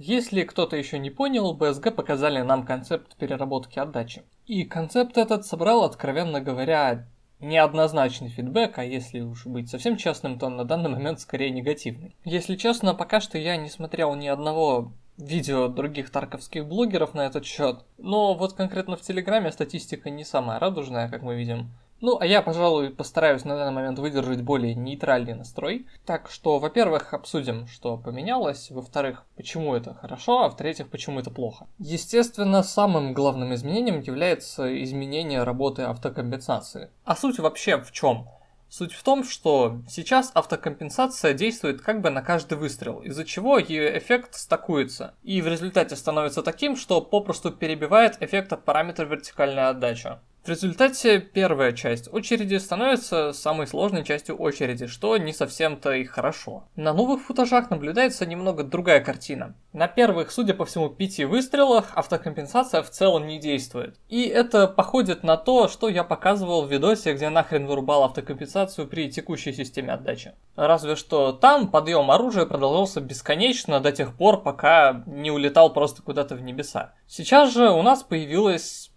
Если кто-то еще не понял, БСГ показали нам концепт переработки отдачи. И концепт этот собрал, откровенно говоря, неоднозначный фидбэк, а если уж быть совсем честным, то он на данный момент скорее негативный. Если честно, пока что я не смотрел ни одного видео других тарковских блогеров на этот счет, но вот конкретно в Телеграме статистика не самая радужная, как мы видим. Ну, а я, пожалуй, постараюсь на данный момент выдержать более нейтральный настрой. Так что, во-первых, обсудим, что поменялось, во-вторых, почему это хорошо, а в-третьих, почему это плохо. Естественно, самым главным изменением является изменение работы автокомпенсации. А суть вообще в чем? Суть в том, что сейчас автокомпенсация действует как бы на каждый выстрел, из-за чего ее эффект стакуется, и в результате становится таким, что попросту перебивает эффект от параметра вертикальная отдача. В результате первая часть очереди становится самой сложной частью очереди, что не совсем-то и хорошо. На новых футажах наблюдается немного другая картина. На первых, судя по всему, пяти выстрелах автокомпенсация в целом не действует. И это походит на то, что я показывал в видосе, где нахрен вырубал автокомпенсацию при текущей системе отдачи. Разве что там подъем оружия продолжался бесконечно до тех пор, пока не улетал просто куда-то в небеса. Сейчас же у нас появилась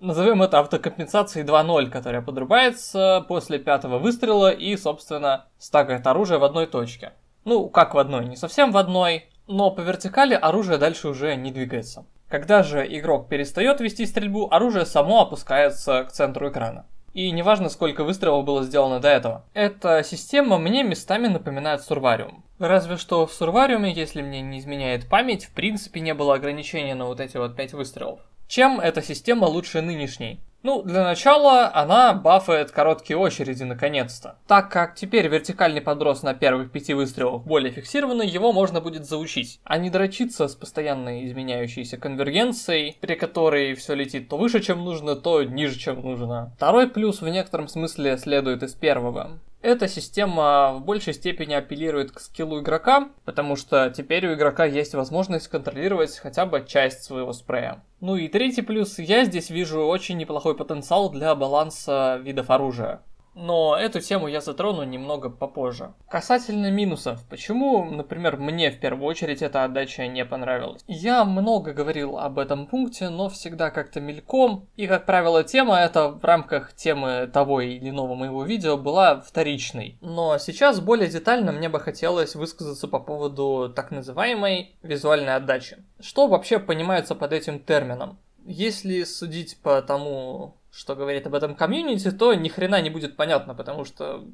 Назовем это автокомпенсацией 2.0, которая подрубается после пятого выстрела и, собственно, стакает оружие в одной точке. Ну, как в одной, не совсем в одной, но по вертикали оружие дальше уже не двигается. Когда же игрок перестает вести стрельбу, оружие само опускается к центру экрана. И неважно, сколько выстрелов было сделано до этого. Эта система мне местами напоминает Сурвариум. Разве что в Сурвариуме, если мне не изменяет память, в принципе не было ограничения на вот эти вот 5 выстрелов. Чем эта система лучше нынешней? Ну, для начала она бафает короткие очереди наконец-то. Так как теперь вертикальный подброс на первых пяти выстрелов более фиксированный, его можно будет заучить, а не дрочиться с постоянно изменяющейся конвергенцией, при которой все летит то выше, чем нужно, то ниже, чем нужно. Второй плюс в некотором смысле следует из первого. Эта система в большей степени апеллирует к скиллу игрока, потому что теперь у игрока есть возможность контролировать хотя бы часть своего спрея. Ну и третий плюс, я здесь вижу очень неплохой потенциал для баланса видов оружия но эту тему я затрону немного попозже. Касательно минусов, почему, например, мне в первую очередь эта отдача не понравилась? Я много говорил об этом пункте, но всегда как-то мельком, и, как правило, тема эта в рамках темы того или иного моего видео была вторичной. Но сейчас более детально мне бы хотелось высказаться по поводу так называемой визуальной отдачи. Что вообще понимается под этим термином? Если судить по тому, что говорит об этом комьюнити, то ни хрена не будет понятно, потому что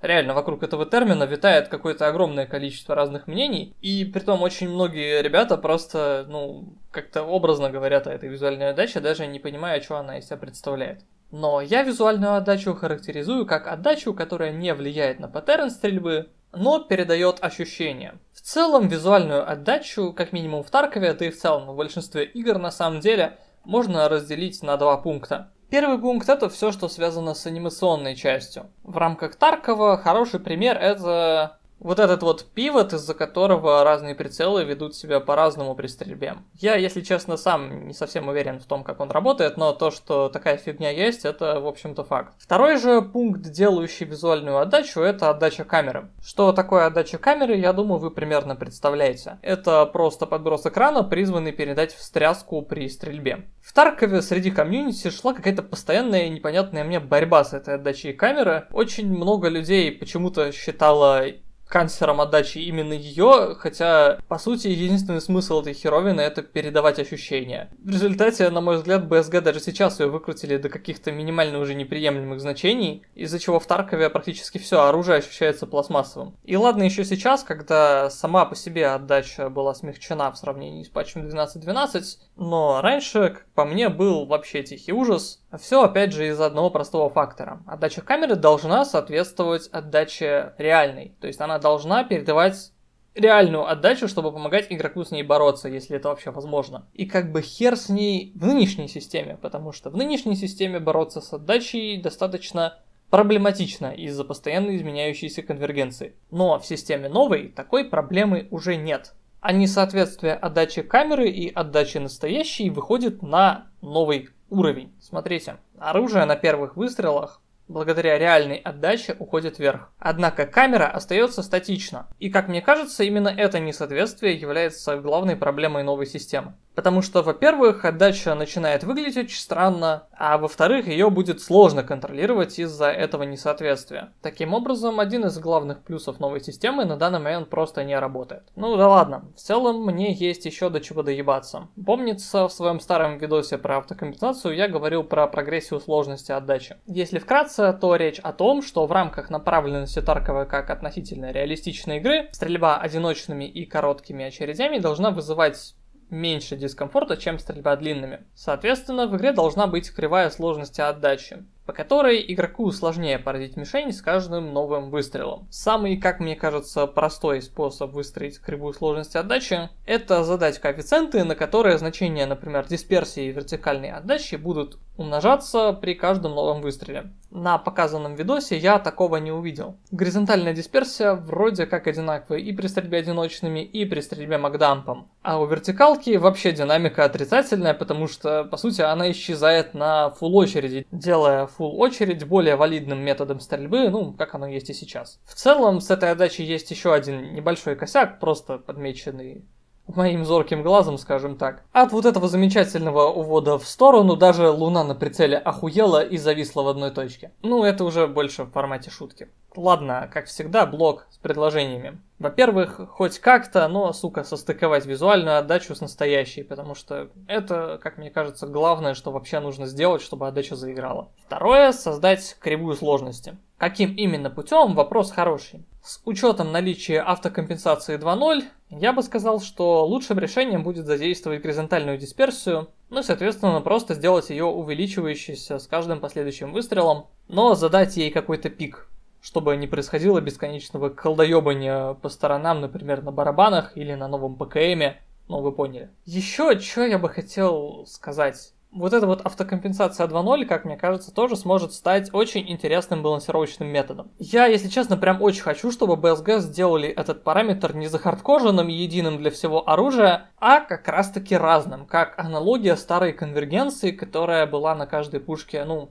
реально вокруг этого термина витает какое-то огромное количество разных мнений, и при том очень многие ребята просто, ну, как-то образно говорят о этой визуальной отдаче, даже не понимая, что она из себя представляет. Но я визуальную отдачу характеризую как отдачу, которая не влияет на паттерн стрельбы, но передает ощущение. В целом визуальную отдачу, как минимум в Таркове, да и в целом в большинстве игр на самом деле, можно разделить на два пункта. Первый пункт – это все, что связано с анимационной частью. В рамках Таркова хороший пример – это вот этот вот пивот, из-за которого разные прицелы ведут себя по-разному при стрельбе. Я, если честно, сам не совсем уверен в том, как он работает, но то, что такая фигня есть, это, в общем-то, факт. Второй же пункт, делающий визуальную отдачу, это отдача камеры. Что такое отдача камеры, я думаю, вы примерно представляете. Это просто подброс экрана, призванный передать встряску при стрельбе. В Таркове среди комьюнити шла какая-то постоянная и непонятная мне борьба с этой отдачей камеры. Очень много людей почему-то считало канцером отдачи именно ее, хотя, по сути, единственный смысл этой херовины — это передавать ощущения. В результате, на мой взгляд, БСГ даже сейчас ее выкрутили до каких-то минимально уже неприемлемых значений, из-за чего в Таркове практически все оружие ощущается пластмассовым. И ладно еще сейчас, когда сама по себе отдача была смягчена в сравнении с патчем 12.12, но раньше, как по мне, был вообще тихий ужас. Все, опять же, из-за одного простого фактора. Отдача камеры должна соответствовать отдаче реальной, то есть она должна передавать реальную отдачу, чтобы помогать игроку с ней бороться, если это вообще возможно. И как бы хер с ней в нынешней системе, потому что в нынешней системе бороться с отдачей достаточно проблематично из-за постоянно изменяющейся конвергенции. Но в системе новой такой проблемы уже нет. А несоответствие отдачи камеры и отдачи настоящей выходит на новый уровень. Смотрите, оружие на первых выстрелах благодаря реальной отдаче уходит вверх. Однако камера остается статична. И как мне кажется, именно это несоответствие является главной проблемой новой системы. Потому что, во-первых, отдача начинает выглядеть очень странно, а во-вторых, ее будет сложно контролировать из-за этого несоответствия. Таким образом, один из главных плюсов новой системы на данный момент просто не работает. Ну да ладно, в целом мне есть еще до чего доебаться. Помнится, в своем старом видосе про автокомпенсацию я говорил про прогрессию сложности отдачи. Если вкратце, кажется, то речь о том, что в рамках направленности Таркова как относительно реалистичной игры, стрельба одиночными и короткими очередями должна вызывать меньше дискомфорта, чем стрельба длинными. Соответственно, в игре должна быть кривая сложности отдачи по которой игроку сложнее поразить мишень с каждым новым выстрелом. Самый, как мне кажется, простой способ выстроить кривую сложности отдачи – это задать коэффициенты, на которые значения, например, дисперсии и вертикальной отдачи будут умножаться при каждом новом выстреле. На показанном видосе я такого не увидел. Горизонтальная дисперсия вроде как одинаковая и при стрельбе одиночными, и при стрельбе макдампом. А у вертикалки вообще динамика отрицательная, потому что, по сути, она исчезает на фул очереди, делая фул в очередь более валидным методом стрельбы, ну, как оно есть и сейчас. В целом, с этой отдачей есть еще один небольшой косяк, просто подмеченный моим зорким глазом, скажем так. От вот этого замечательного увода в сторону даже луна на прицеле охуела и зависла в одной точке. Ну, это уже больше в формате шутки. Ладно, как всегда, блок с предложениями. Во-первых, хоть как-то, но, сука, состыковать визуальную отдачу с настоящей, потому что это, как мне кажется, главное, что вообще нужно сделать, чтобы отдача заиграла. Второе, создать кривую сложности. Каким именно путем, вопрос хороший. С учетом наличия автокомпенсации 2.0, я бы сказал, что лучшим решением будет задействовать горизонтальную дисперсию, ну и, соответственно, просто сделать ее увеличивающейся с каждым последующим выстрелом, но задать ей какой-то пик чтобы не происходило бесконечного колдоебания по сторонам, например, на барабанах или на новом ПКМе, Ну, вы поняли. Еще что я бы хотел сказать. Вот эта вот автокомпенсация 2.0, как мне кажется, тоже сможет стать очень интересным балансировочным методом. Я, если честно, прям очень хочу, чтобы BSG сделали этот параметр не захардкоженным и единым для всего оружия, а как раз таки разным, как аналогия старой конвергенции, которая была на каждой пушке, ну,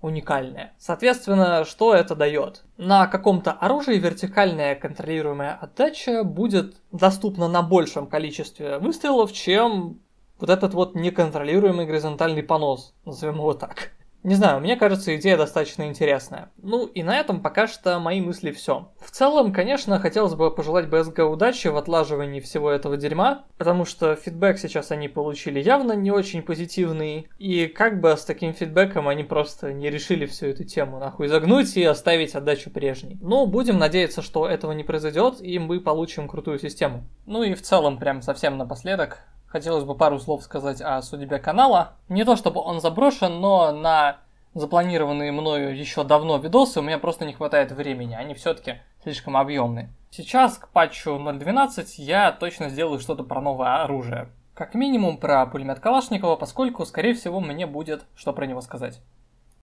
уникальное. Соответственно, что это дает? На каком-то оружии вертикальная контролируемая отдача будет доступна на большем количестве выстрелов, чем вот этот вот неконтролируемый горизонтальный понос, назовем его так. Не знаю, мне кажется, идея достаточно интересная. Ну и на этом пока что мои мысли все. В целом, конечно, хотелось бы пожелать БСГ удачи в отлаживании всего этого дерьма, потому что фидбэк сейчас они получили явно не очень позитивный, и как бы с таким фидбэком они просто не решили всю эту тему нахуй загнуть и оставить отдачу прежней. Но будем надеяться, что этого не произойдет, и мы получим крутую систему. Ну и в целом, прям совсем напоследок, хотелось бы пару слов сказать о судьбе канала. Не то чтобы он заброшен, но на запланированные мною еще давно видосы у меня просто не хватает времени, они все-таки слишком объемные. Сейчас к патчу 0.12 я точно сделаю что-то про новое оружие. Как минимум про пулемет Калашникова, поскольку, скорее всего, мне будет что про него сказать.